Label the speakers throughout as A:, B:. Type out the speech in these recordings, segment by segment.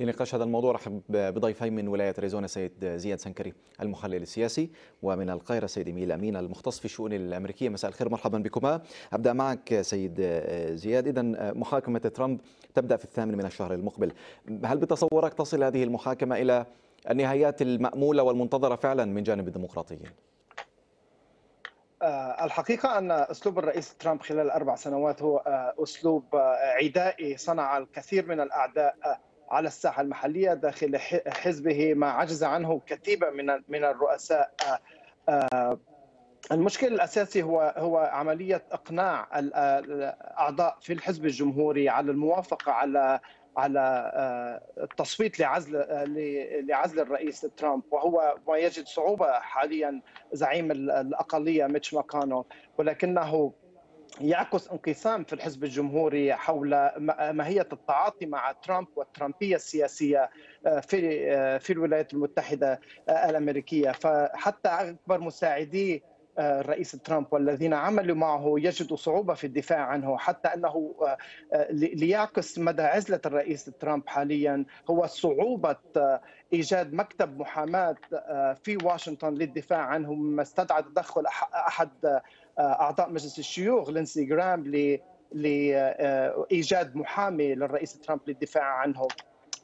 A: لنقاش هذا الموضوع رحب بضيفي من ولايه اريزونا سيد زياد سنكري المحلل السياسي ومن القاهره سيد اميل امين المختص في الشؤون الامريكيه مساء الخير مرحبا بكما ابدا معك سيد زياد اذا محاكمه ترامب تبدا في الثامن من الشهر المقبل هل بتصورك تصل هذه المحاكمه الى النهايات الماموله والمنتظره فعلا من جانب الديمقراطيين
B: آه، الحقيقة أن أسلوب الرئيس ترامب خلال أربع سنوات هو آه، أسلوب آه، عدائي صنع الكثير من الأعداء على الساحه المحليه داخل حزبه ما عجز عنه كتيبه من من الرؤساء آه، آه، المشكل الاساسي هو هو عمليه اقناع الاعضاء في الحزب الجمهوري على الموافقه على على آه، التصويت لعزل لعزل الرئيس ترامب وهو ما يجد صعوبه حاليا زعيم الاقليه ميتش ماكونل ولكنه يعكس انقسام في الحزب الجمهوري حول ماهية التعاطي مع ترامب والترامبية السياسية آه، في آه، في الولايات المتحدة آه، الأمريكية فحتى أكبر مساعدي آه، الرئيس ترامب والذين عملوا معه يجدوا صعوبة في الدفاع عنه حتى أنه آه، آه، ليعكس مدى عزلة الرئيس ترامب حاليا هو صعوبة إيجاد مكتب محاماة في واشنطن للدفاع عنه مما استدعى تدخل أحد أعضاء مجلس الشيوخ لينسي جرام لإيجاد محامي للرئيس ترامب للدفاع عنه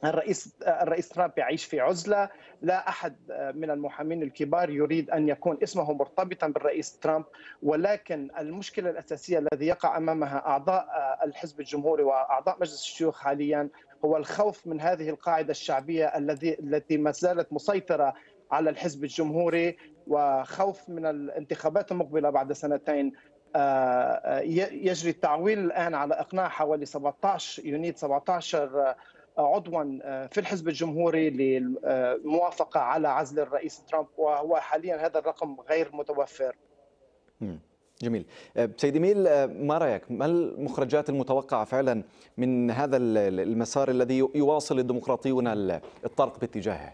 B: الرئيس الرئيس ترامب يعيش في عزله، لا احد من المحامين الكبار يريد ان يكون اسمه مرتبطا بالرئيس ترامب، ولكن المشكله الاساسيه الذي يقع امامها اعضاء الحزب الجمهوري واعضاء مجلس الشيوخ حاليا هو الخوف من هذه القاعده الشعبيه الذي التي ما زالت مسيطره على الحزب الجمهوري وخوف من الانتخابات المقبله بعد سنتين آه، آه، يجري التعويل الان على اقناع حوالي 17 يونيت 17 عضوا آه، في الحزب الجمهوري للموافقه على عزل الرئيس ترامب وهو حاليا هذا الرقم غير متوفر.
A: جميل آه، سيد إميل آه، ما رأيك ما المخرجات المتوقعة فعلا من هذا المسار الذي يواصل الديمقراطيون الطرق باتجاهه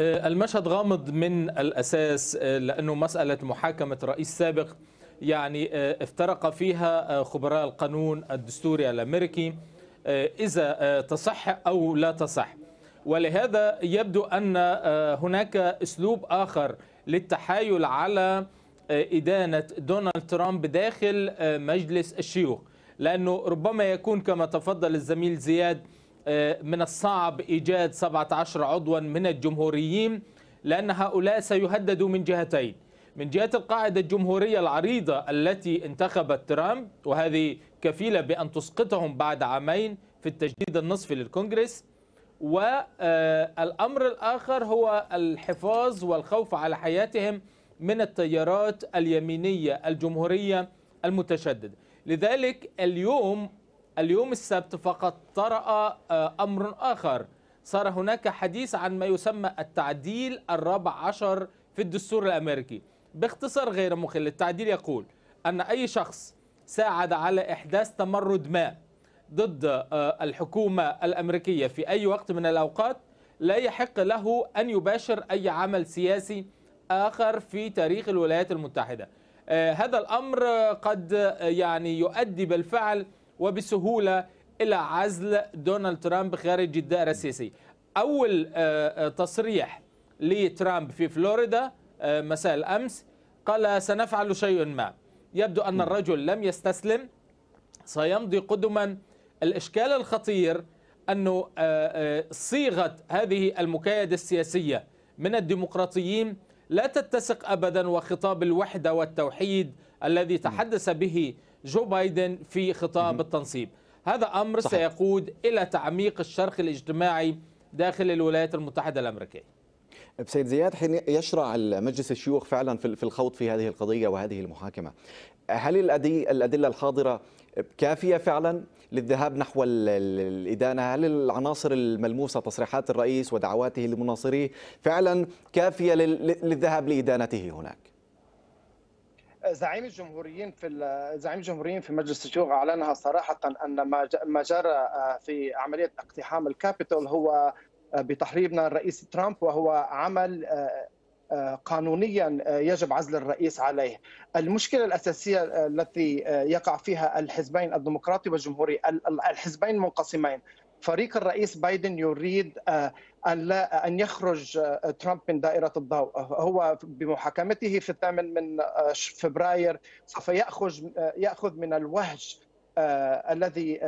C: المشهد غامض من الأساس لأنه مسألة محاكمة رئيس سابق يعني آه، افترق فيها آه، خبراء القانون الدستوري الامريكي آه، اذا تصح او لا تصح ولهذا يبدو ان هناك اسلوب اخر للتحايل على ادانه دونالد ترامب داخل مجلس الشيوخ لانه ربما يكون كما تفضل الزميل زياد من الصعب ايجاد 17 عضوا من الجمهوريين لان هؤلاء سيهددوا من جهتين من جهة القاعدة الجمهورية العريضة التي انتخبت ترامب وهذه كفيلة بأن تسقطهم بعد عامين في التجديد النصفي للكونغرس والأمر الآخر هو الحفاظ والخوف على حياتهم من التيارات اليمينية الجمهورية المتشددة لذلك اليوم اليوم السبت فقط طرأ آه، أمر آخر صار هناك حديث عن ما يسمى التعديل الرابع عشر في الدستور الأمريكي باختصار غير مخل التعديل يقول أن أي شخص ساعد على إحداث تمرد ما ضد آه، الحكومة الأمريكية في أي وقت من الأوقات لا يحق له أن يباشر أي عمل سياسي آخر في تاريخ الولايات المتحدة آه، هذا الأمر قد آه، يعني يؤدي بالفعل وبسهولة إلى عزل دونالد ترامب خارج الدائرة السياسية أول تصريح لترامب في فلوريدا آه، مساء الأمس قال سنفعل شيء ما يبدو أن الرجل لم يستسلم سيمضي قدما الإشكال الخطير أنه آه، آه، صيغة هذه المكايدة السياسية من الديمقراطيين لا تتسق أبدا وخطاب الوحدة والتوحيد الذي تحدث به جو بايدن في خطاب التنصيب هذا أمر سيقود إلى تعميق الشرخ الاجتماعي داخل الولايات المتحدة الأمريكية
A: بسيد زياد حين يشرع مجلس الشيوخ فعلا في الخوض في هذه القضية وهذه المحاكمة هل الأدلة الحاضرة كافية فعلا للذهاب نحو الإدانة هل العناصر الملموسة تصريحات الرئيس ودعواته لمناصريه فعلا كافية للذهاب لإدانته هناك
B: زعيم الجمهوريين في زعيم الجمهوريين في مجلس الشيوخ اعلنها صراحه ان ما جرى في عمليه اقتحام الكابيتول هو بتحريضنا الرئيس ترامب وهو عمل آه، آه، قانونيا آه، يجب عزل الرئيس عليه المشكله الاساسيه التي يقع فيها الحزبين الديمقراطي والجمهوري الحزبين منقسمين فريق الرئيس بايدن يريد ان لا ان يخرج ترامب من دائره الضوء هو بمحاكمته في الثامن من فبراير سوف ياخذ ياخذ من الوهج آه، الذي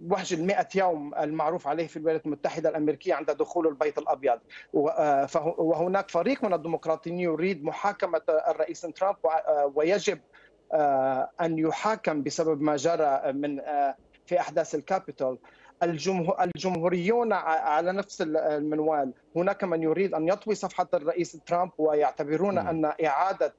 B: وهج ال 100 يوم المعروف عليه في الولايات المتحده الامريكيه عند دخوله البيت الابيض آه، وهناك فريق من الديمقراطيين يريد محاكمه الرئيس ترامب آه، ويجب ان يحاكم بسبب ما جرى من في احداث الكابيتول الجمهوريون على نفس المنوال هناك من يريد ان يطوي صفحه الرئيس ترامب ويعتبرون ان اعاده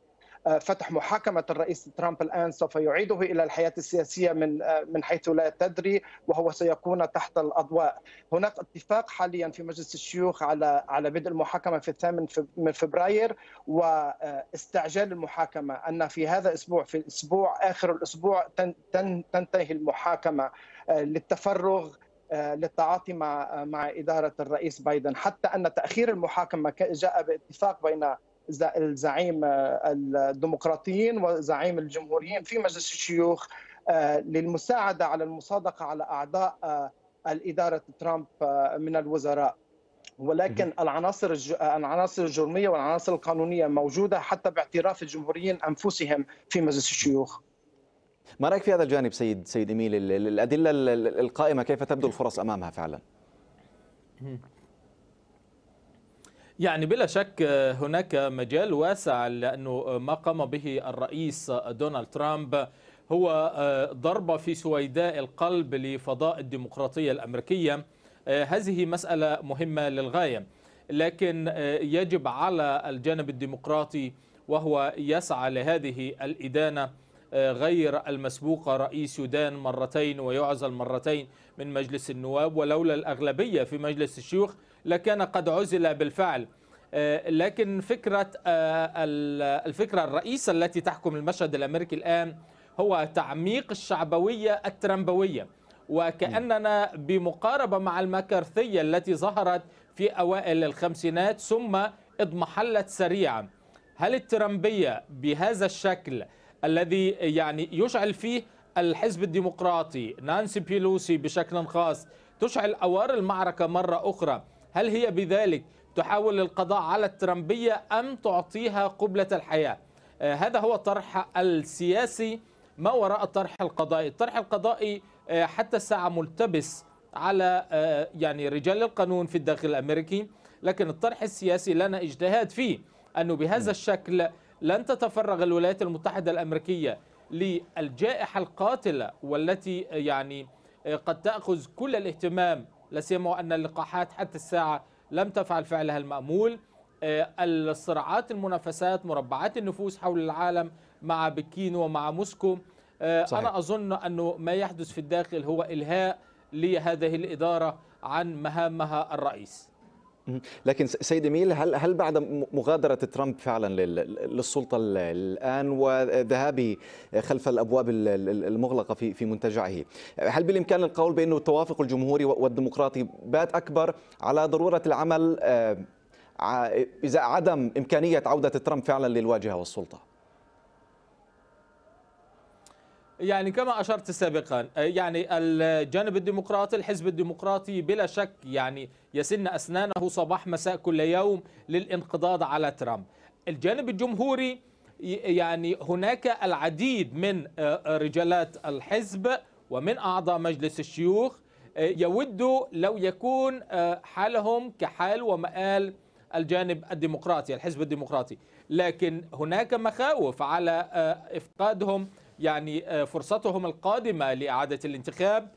B: فتح محاكمة الرئيس ترامب الآن سوف يعيده إلى الحياة السياسية من من حيث لا تدري وهو سيكون تحت الأضواء هناك اتفاق حاليا في مجلس الشيوخ على على بدء المحاكمة في الثامن من فبراير واستعجال المحاكمة أن في هذا الأسبوع في الأسبوع آخر الأسبوع تنتهي المحاكمة آه، للتفرغ آه، للتعاطي مع مع اداره الرئيس بايدن حتى ان تاخير المحاكمه جاء باتفاق بين الزعيم آه، الديمقراطيين وزعيم الجمهوريين في مجلس الشيوخ آه، للمساعده على المصادقه على اعضاء آه، الاداره ترامب من الوزراء ولكن العناصر العناصر الجرميه والعناصر القانونيه موجوده حتى باعتراف
A: الجمهوريين انفسهم في مجلس الشيوخ ما رايك في هذا الجانب سيد سيد اميل الادله القائمه كيف تبدو الفرص امامها فعلا
C: يعني بلا شك هناك مجال واسع لأنه ما قام به الرئيس دونالد ترامب هو ضربة في سويداء القلب لفضاء الديمقراطية الأمريكية هذه مسألة مهمة للغاية لكن يجب على الجانب الديمقراطي وهو يسعى لهذه الإدانة غير المسبوقة رئيس يدان مرتين ويعزل مرتين من مجلس النواب ولولا الأغلبية في مجلس الشيوخ لكان قد عزل بالفعل آه، لكن فكرة آه، الفكرة الرئيسة التي تحكم المشهد الأمريكي الآن هو تعميق الشعبوية الترمبوية وكأننا بمقاربة مع المكارثية التي ظهرت في أوائل الخمسينات ثم اضمحلت سريعا هل الترمبية بهذا الشكل الذي يعني يشعل فيه الحزب الديمقراطي نانسي بيلوسي بشكل خاص تشعل أوار المعركة مرة أخرى هل هي بذلك تحاول القضاء على الترامبية أم تعطيها قبلة الحياة آه، هذا هو الطرح السياسي ما وراء الطرح القضائي الطرح القضائي آه، حتى الساعة ملتبس على آه، يعني رجال القانون في الداخل الأمريكي لكن الطرح السياسي لنا اجتهاد فيه أنه بهذا الشكل لن تتفرغ الولايات المتحدة الأمريكية للجائحة القاتلة والتي يعني قد تأخذ كل الاهتمام لا سيما وان اللقاحات حتى الساعه لم تفعل فعلها المامول آه، الصراعات المنافسات مربعات النفوس حول العالم مع بكين ومع موسكو آه، صحيح. انا اظن انه ما يحدث في الداخل هو الهاء لهذه الاداره عن مهامها الرئيس
A: لكن سيد ميل هل هل بعد مغادره ترامب فعلا للسلطه الان وذهابه خلف الابواب المغلقه في في منتجعه هل بالامكان القول بانه التوافق الجمهوري والديمقراطي بات اكبر على ضروره العمل آه، اذا عدم امكانيه عوده ترامب فعلا للواجهه والسلطه
C: يعني كما أشرت سابقا يعني الجانب الديمقراطي الحزب الديمقراطي بلا شك يعني يسن أسنانه صباح مساء كل يوم للانقضاض على ترامب الجانب الجمهوري يعني هناك العديد من آه، رجالات الحزب ومن أعضاء مجلس الشيوخ آه، يودوا لو يكون آه، حالهم كحال ومآل الجانب الديمقراطي الحزب الديمقراطي لكن هناك مخاوف على إفقادهم يعني آه، فرصتهم القادمة لإعادة الانتخاب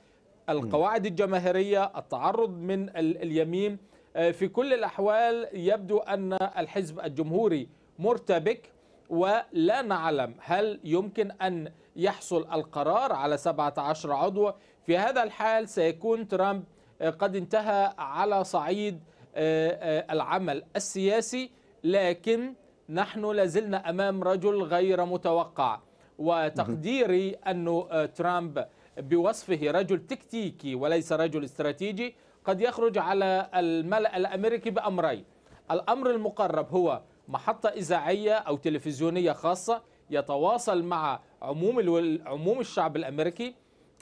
C: القواعد الجماهيرية التعرض من اليمين آه، في كل الأحوال يبدو أن الحزب الجمهوري مرتبك ولا نعلم هل يمكن أن يحصل القرار على 17 عضو في هذا الحال سيكون ترامب آه، قد انتهى على صعيد العمل السياسي لكن نحن لازلنا أمام رجل غير متوقع وتقديري أن آه، ترامب بوصفه رجل تكتيكي وليس رجل استراتيجي قد يخرج على الملأ الأمريكي بأمرين الأمر المقرب هو محطة إذاعية أو تلفزيونية خاصة يتواصل مع عموم عموم الشعب الأمريكي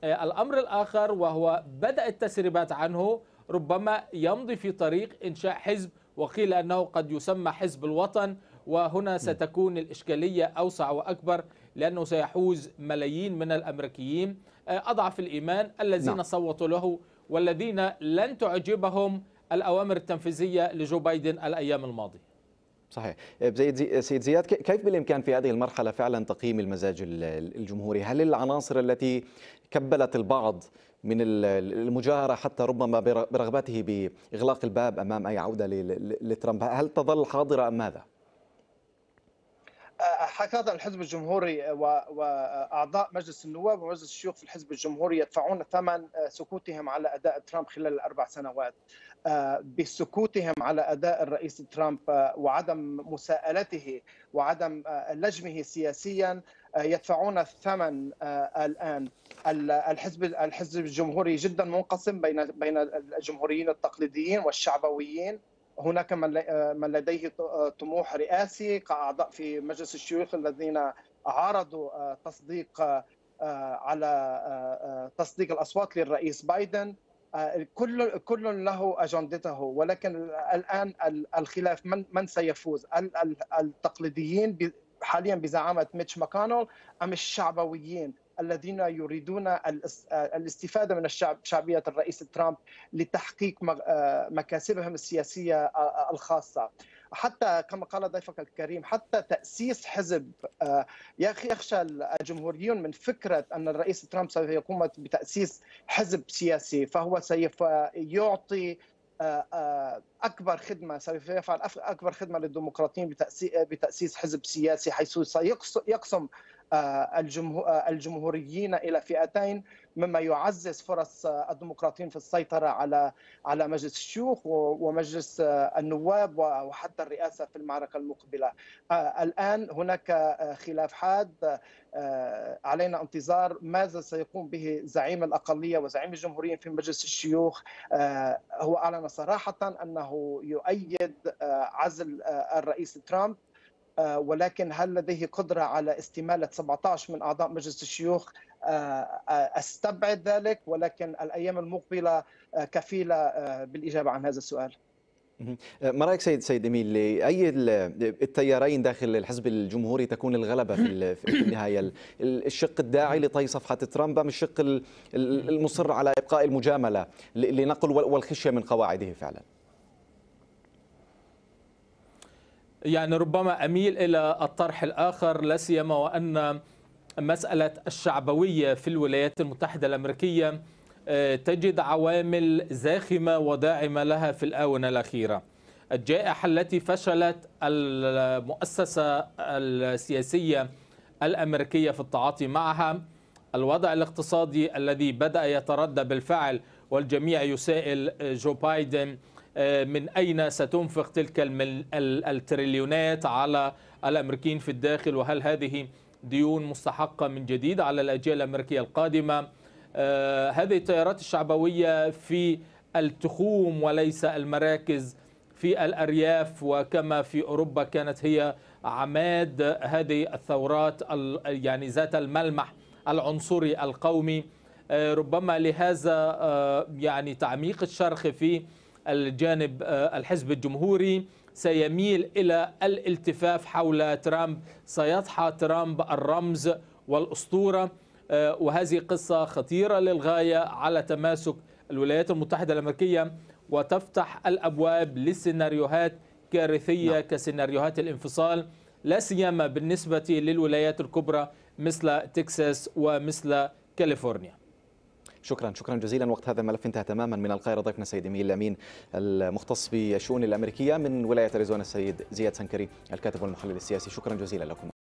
C: آه، الأمر الآخر وهو بدأ التسريبات عنه ربما يمضي في طريق إنشاء حزب وقيل أنه قد يسمى حزب الوطن وهنا ستكون الإشكالية أوسع وأكبر لأنه سيحوز ملايين من الأمريكيين آه، أضعف الإيمان الذين نعم. صوتوا له والذين لن تعجبهم الأوامر التنفيذية لجو بايدن الأيام الماضية
A: صحيح آه، آه، سيد زياد كيف بالإمكان في هذه المرحلة فعلا تقييم المزاج الجمهوري هل العناصر التي كبلت البعض من المجاهرة حتى ربما برغبته بإغلاق الباب أمام أي عودة لترامب هل تظل حاضرة أم ماذا؟
B: حكاظ الحزب الجمهوري واعضاء مجلس النواب ومجلس الشيوخ في الحزب الجمهوري يدفعون ثمن آه، سكوتهم على اداء ترامب خلال الاربع سنوات آه، بسكوتهم على اداء الرئيس ترامب آه، وعدم مساءلته وعدم لجمه سياسيا يدفعون الثمن الان الحزب الحزب الجمهوري جدا منقسم بين بين الجمهوريين التقليديين والشعبويين هناك من آه، لديه آه، طموح رئاسي كاعضاء في مجلس الشيوخ الذين عارضوا آه، تصديق على تصديق الاصوات للرئيس بايدن كل كل له اجندته ولكن الان الخلاف من من سيفوز التقليديين حاليا بزعامه ميتش ماكونل ام الشعبويين الذين يريدون الاستفاده من الشعب شعبيه الرئيس ترامب لتحقيق آه، مكاسبهم السياسيه آه، آه، الخاصه حتى كما قال ضيفك الكريم حتى تاسيس حزب يا اخي يخشى الجمهوريون من فكره ان الرئيس ترامب سوف يقوم بتاسيس حزب سياسي فهو سوف يعطي اكبر خدمه سوف يفعل اكبر خدمه للديمقراطيين بتاسيس حزب سياسي حيث سيقسم آه، آه، الجمهوريين الى فئتين مما يعزز فرص آه، الديمقراطيين في السيطره على على مجلس الشيوخ ومجلس النواب وحتى الرئاسه في المعركه المقبله. الان هناك خلاف حاد علينا انتظار ماذا سيقوم به زعيم الاقليه وزعيم الجمهوريين في مجلس الشيوخ هو اعلن صراحه انه يؤيد عزل الرئيس ترامب آه، ولكن هل لديه قدرة على استمالة 17 من أعضاء مجلس الشيوخ آه، آه، أستبعد ذلك ولكن الأيام المقبلة كفيلة بالإجابة عن هذا السؤال
A: ما رايك سيد سيد اميل لاي التيارين داخل الحزب الجمهوري تكون الغلبه في, في النهايه الشق الداعي لطي صفحه ترامب ام الشق المصر على ابقاء المجامله لنقل والخشيه من قواعده فعلا؟
C: يعني ربما أميل إلى الطرح الآخر لا سيما وأن مسألة الشعبوية في الولايات المتحدة الأمريكية آه، تجد عوامل زاخمة وداعمة لها في الآونة الأخيرة الجائحة التي فشلت المؤسسة السياسية الأمريكية في التعاطي معها الوضع الاقتصادي الذي بدأ يتردى بالفعل والجميع يسائل آه، جو بايدن آه، من أين ستنفق تلك التريليونات على الأمريكيين في الداخل وهل هذه ديون مستحقة من جديد على الأجيال الأمريكية القادمة آه، هذه التيارات الشعبوية في التخوم وليس المراكز في الأرياف وكما في أوروبا كانت هي عماد هذه الثورات يعني ذات الملمح العنصري القومي آه، ربما لهذا يعني تعميق الشرخ في الجانب آه، الحزب الجمهوري سيميل إلى الالتفاف حول ترامب سيضحى ترامب الرمز والأسطورة آه، وهذه قصة خطيرة للغاية على تماسك الولايات المتحدة الأمريكية وتفتح الأبواب لسيناريوهات كارثية نعم. كسيناريوهات الانفصال لا سيما بالنسبة للولايات الكبرى مثل تكساس ومثل كاليفورنيا
A: شكرا شكرا جزيلا وقت هذا الملف انتهى تماما من القاهره ضيفنا السيد ميل الامين المختص بالشؤون الامريكيه من ولايه اريزونا السيد زياد سنكري الكاتب والمحلل السياسي شكرا جزيلا لكم